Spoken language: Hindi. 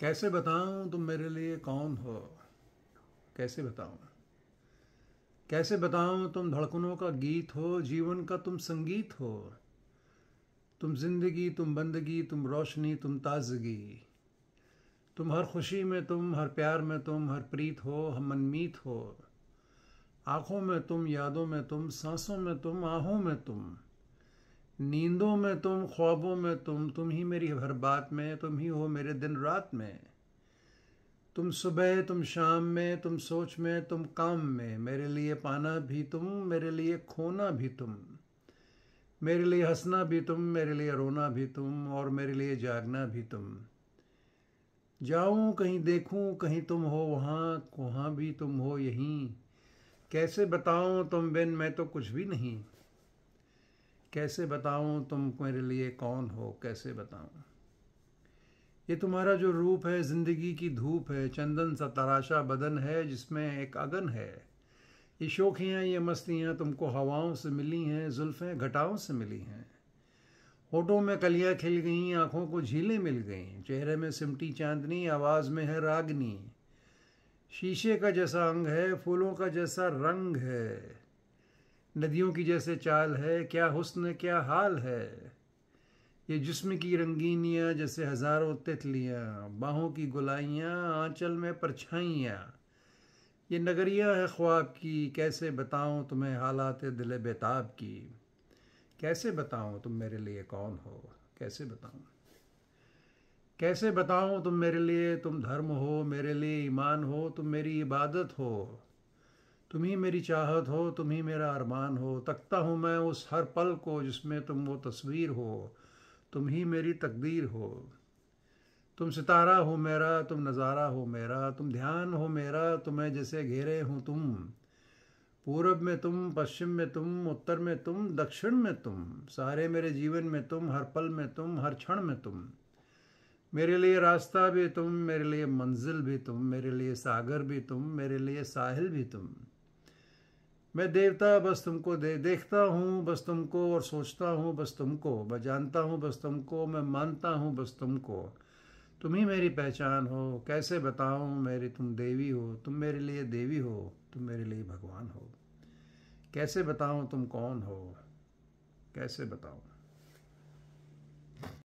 कैसे बताऊं तुम मेरे लिए कौन हो कैसे बताऊं कैसे बताऊं तुम धड़कनों का गीत हो जीवन का तुम संगीत हो तुम जिंदगी तुम बंदगी तुम रोशनी तुम ताजगी तुम हर खुशी में तुम हर प्यार में तुम हर प्रीत हो हम मनमीत हो आँखों में तुम यादों में तुम सांसों में तुम आहों में तुम नींदों में तुम ख्वाबों में तुम तुम ही मेरी हर बात में तुम ही हो मेरे दिन रात में तुम सुबह तुम शाम में तुम सोच में तुम काम में मेरे लिए पाना भी तुम मेरे लिए खोना भी तुम मेरे लिए हंसना भी तुम मेरे लिए रोना भी तुम और मेरे लिए जागना भी तुम जाऊँ कहीं देखूँ कहीं तुम हो वहाँ वहाँ भी तुम हो यहीं कैसे बताऊँ तुम बिन मैं तो कुछ भी नहीं कैसे बताऊं तुम मेरे लिए कौन हो कैसे बताऊं ये तुम्हारा जो रूप है जिंदगी की धूप है चंदन सा तराशा बदन है जिसमें एक अगन है ये शोखियाँ ये मस्तियाँ तुमको हवाओं से मिली हैं जुल्फ़ें घटाओं से मिली हैं होठों में कलियाँ खिल गईं आँखों को झीलें मिल गईं चेहरे में सिमटी चांदनी आवाज़ में है रागनी शीशे का जैसा अंग है फूलों का जैसा रंग है नदियों की जैसे चाल है क्या हुस्न क्या हाल है ये जिस्म की रंगीनियाँ जैसे हज़ारों तितलियाँ बाहों की गुलाइयाँ आंचल में परछाइयाँ ये नगरियाँ है ख्वाब की कैसे बताऊँ तुम्हें हालात दिल बेताब की कैसे बताऊँ तुम मेरे लिए कौन हो कैसे बताऊँ कैसे बताऊँ तुम मेरे लिए तुम धर्म हो मेरे लिए ईमान हो तुम मेरी इबादत हो तुम ही मेरी चाहत हो तुम ही मेरा अरमान हो तकता हूँ मैं उस हर पल को जिसमें तुम वो तस्वीर हो तुम ही मेरी तकदीर हो तुम सितारा हो मेरा तुम नज़ारा हो मेरा तुम ध्यान हो मेरा तुम्हें जैसे घेरे हूँ तुम पूरब में तुम पश्चिम में तुम उत्तर में तुम दक्षिण में तुम सारे मेरे जीवन में तुम हर पल में तुम हर क्षण में तुम मेरे लिए रास्ता भी तुम मेरे लिए मंजिल भी तुम मेरे लिए सागर भी तुम मेरे लिए साहिल भी तुम मैं देवता बस तुमको दे देखता हूँ बस तुमको और सोचता हूँ बस तुमको मैं जानता हूँ बस तुमको मैं मानता हूँ बस तुमको तुम ही मेरी पहचान हो कैसे बताऊँ मेरी तुम देवी हो तुम मेरे लिए देवी हो तुम मेरे लिए भगवान हो कैसे बताऊँ तुम कौन हो कैसे बताऊँ